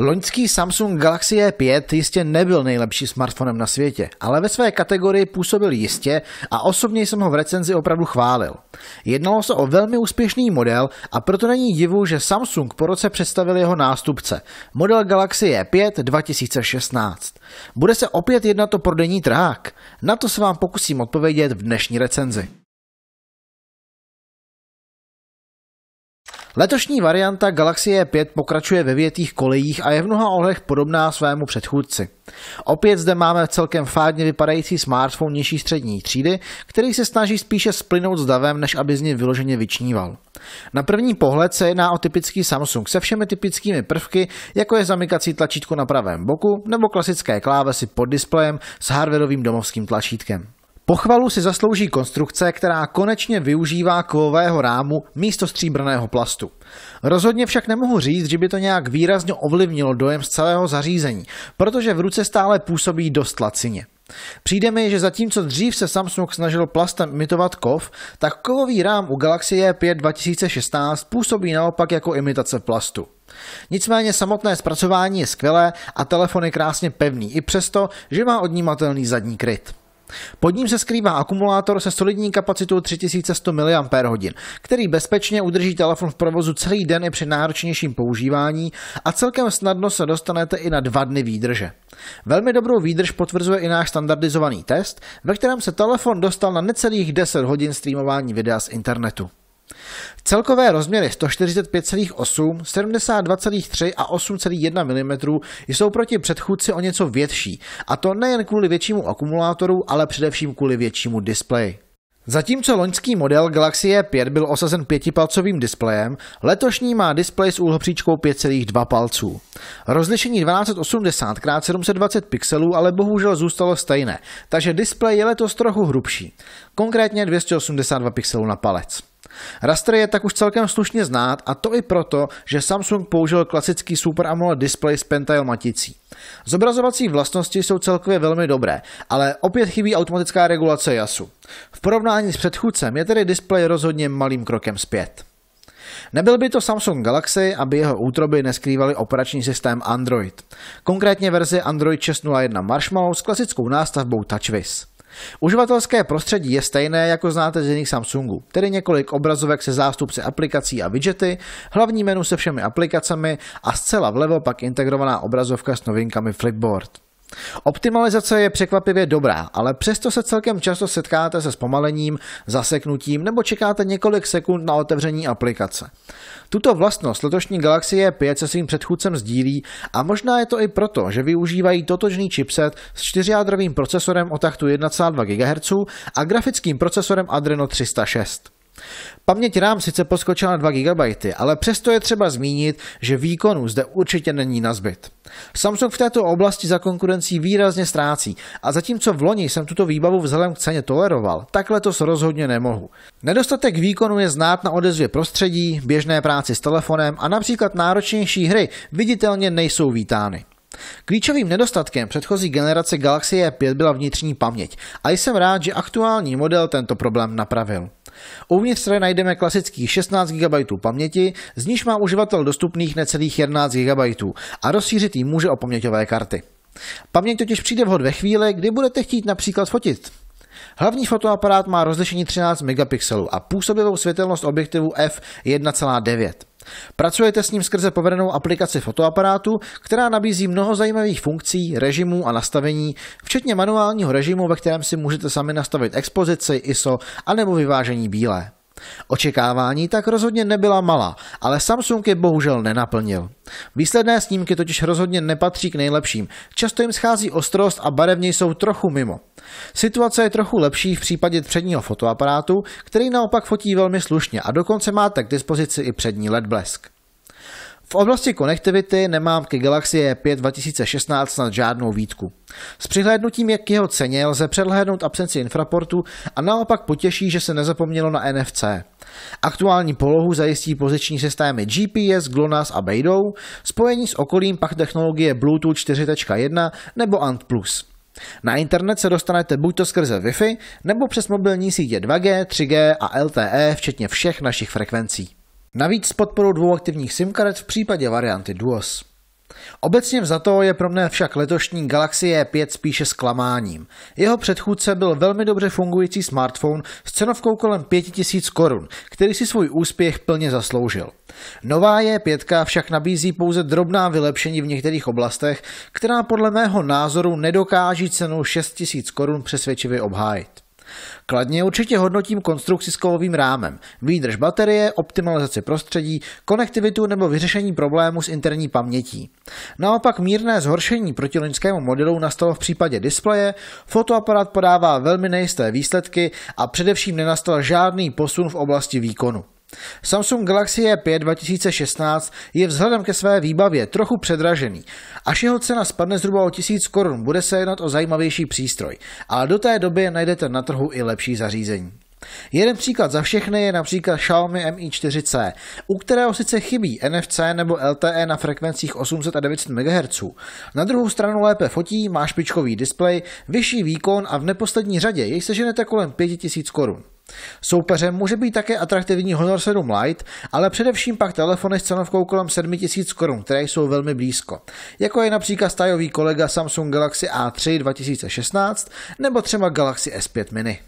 Loňský Samsung Galaxy E5 jistě nebyl nejlepší smartfonem na světě, ale ve své kategorii působil jistě a osobně jsem ho v recenzi opravdu chválil. Jednalo se o velmi úspěšný model a proto není divu, že Samsung po roce představil jeho nástupce, model Galaxy E5 2016. Bude se opět jednat o prodejní trhák? Na to se vám pokusím odpovědět v dnešní recenzi. Letošní varianta Galaxie 5 pokračuje ve větých kolejích a je v mnoha ohledech podobná svému předchůdci. Opět zde máme celkem fádně vypadající smartphone nižší střední třídy, který se snaží spíše splynout s davem, než aby z něj vyloženě vyčníval. Na první pohled se jedná o typický Samsung se všemi typickými prvky, jako je zamykací tlačítko na pravém boku nebo klasické klávesy pod displejem s hardwareovým domovským tlačítkem. Pochvalu si zaslouží konstrukce, která konečně využívá kovového rámu místo stříbrného plastu. Rozhodně však nemohu říct, že by to nějak výrazně ovlivnilo dojem z celého zařízení, protože v ruce stále působí dost lacině. Přijde mi, že zatímco dřív se Samsung snažil plastem imitovat kov, tak kovový rám u Galaxy E5 2016 působí naopak jako imitace plastu. Nicméně samotné zpracování je skvělé a telefon je krásně pevný i přesto, že má odnímatelný zadní kryt. Pod ním se skrývá akumulátor se solidní kapacitou 3100 mAh, který bezpečně udrží telefon v provozu celý den i při náročnějším používání a celkem snadno se dostanete i na dva dny výdrže. Velmi dobrou výdrž potvrzuje i náš standardizovaný test, ve kterém se telefon dostal na necelých 10 hodin streamování videa z internetu. Celkové rozměry 145,8, 72,3 a 8,1 mm jsou proti předchůdci o něco větší, a to nejen kvůli většímu akumulátoru, ale především kvůli většímu displeji. Zatímco loňský model Galaxy E5 byl osazen pětipalcovým displejem, letošní má displej s úhlopříčkou 5,2 palců. Rozlišení 1280x720 pixelů ale bohužel zůstalo stejné, takže displej je letos trochu hrubší, konkrétně 282 pixelů na palec. Raster je tak už celkem slušně znát a to i proto, že Samsung použil klasický Super AMOLED display s Pentail maticí. Zobrazovací vlastnosti jsou celkově velmi dobré, ale opět chybí automatická regulace jasu. V porovnání s předchůdcem je tedy displej rozhodně malým krokem zpět. Nebyl by to Samsung Galaxy, aby jeho útroby neskrývaly operační systém Android. Konkrétně verzi Android 6.0.1 Marshmallow s klasickou nástavbou TouchWiz. Uživatelské prostředí je stejné, jako znáte z jiných Samsungů, tedy několik obrazovek se zástupci aplikací a widgety, hlavní menu se všemi aplikacemi a zcela vlevo pak integrovaná obrazovka s novinkami Flipboard. Optimalizace je překvapivě dobrá, ale přesto se celkem často setkáte se zpomalením, zaseknutím nebo čekáte několik sekund na otevření aplikace. Tuto vlastnost letošní Galaxie 5 se svým předchůdcem sdílí a možná je to i proto, že využívají totožný chipset s čtyřjádrovým procesorem o taktu 1,2 GHz a grafickým procesorem Adreno 306. Paměť RAM sice poskočila na 2 GB, ale přesto je třeba zmínit, že výkonu zde určitě není na zbyt. Samsung v této oblasti za konkurencí výrazně ztrácí a zatímco v loni jsem tuto výbavu vzhledem k ceně toleroval, tak letos rozhodně nemohu. Nedostatek výkonu je znát na odezvě prostředí, běžné práci s telefonem a například náročnější hry viditelně nejsou vítány. Klíčovým nedostatkem předchozí generace Galaxy E5 byla vnitřní paměť a jsem rád, že aktuální model tento problém napravil. Uvnitř tady najdeme klasických 16 GB paměti, z níž má uživatel dostupných necelých 11 GB a rozšířitý může o paměťové karty. Paměť totiž přijde vhod ve chvíli, kdy budete chtít například fotit. Hlavní fotoaparát má rozlišení 13 megapixelů a působivou světelnost objektivu f1,9. Pracujete s ním skrze povedenou aplikaci fotoaparátu, která nabízí mnoho zajímavých funkcí, režimů a nastavení, včetně manuálního režimu, ve kterém si můžete sami nastavit expozici, ISO a nebo vyvážení bílé. Očekávání tak rozhodně nebyla malá, ale Samsung je bohužel nenaplnil. Výsledné snímky totiž rozhodně nepatří k nejlepším, často jim schází ostrost a barevně jsou trochu mimo. Situace je trochu lepší v případě předního fotoaparátu, který naopak fotí velmi slušně a dokonce máte k dispozici i přední LED blesk. V oblasti konektivity nemám ke Galaxy E5 2016 snad žádnou výtku. S přihlédnutím jak jeho ceně lze předhlédnout absenci infraportu a naopak potěší, že se nezapomnělo na NFC. Aktuální polohu zajistí poziční systémy GPS, GLONASS a Beidou, spojení s okolím pak technologie Bluetooth 4.1 nebo ANT+. Na internet se dostanete buď to skrze Wi-Fi, nebo přes mobilní sítě 2G, 3G a LTE, včetně všech našich frekvencí. Navíc s podporou dvou aktivních SIM karet v případě varianty Duos. Obecně vzato je pro mne však letošní Galaxy E5 spíše zklamáním. Jeho předchůdce byl velmi dobře fungující smartphone s cenovkou kolem 5000 korun, který si svůj úspěch plně zasloužil. Nová E5 však nabízí pouze drobná vylepšení v některých oblastech, která podle mého názoru nedokáží cenu 6000 korun přesvědčivě obhájit. Kladně určitě hodnotím konstrukci s kovovým rámem, výdrž baterie, optimalizaci prostředí, konektivitu nebo vyřešení problému s interní pamětí. Naopak mírné zhoršení proti loňskému modelu nastalo v případě displeje, fotoaparát podává velmi nejisté výsledky a především nenastal žádný posun v oblasti výkonu. Samsung Galaxy E5 2016 je vzhledem ke své výbavě trochu předražený. Až jeho cena spadne zhruba o 1000 korun, bude se jednat o zajímavější přístroj, ale do té doby najdete na trhu i lepší zařízení. Jeden příklad za všechny je například Xiaomi Mi4C, u kterého sice chybí NFC nebo LTE na frekvencích 800 a 900 MHz. Na druhou stranu lépe fotí, má špičkový displej, vyšší výkon a v neposlední řadě jej seženete kolem 5000 korun. Soupeřem může být také atraktivní Honor 7 Lite, ale především pak telefony s cenovkou kolem 7000 korun, které jsou velmi blízko, jako je například stajový kolega Samsung Galaxy A3 2016 nebo třeba Galaxy S5 Mini.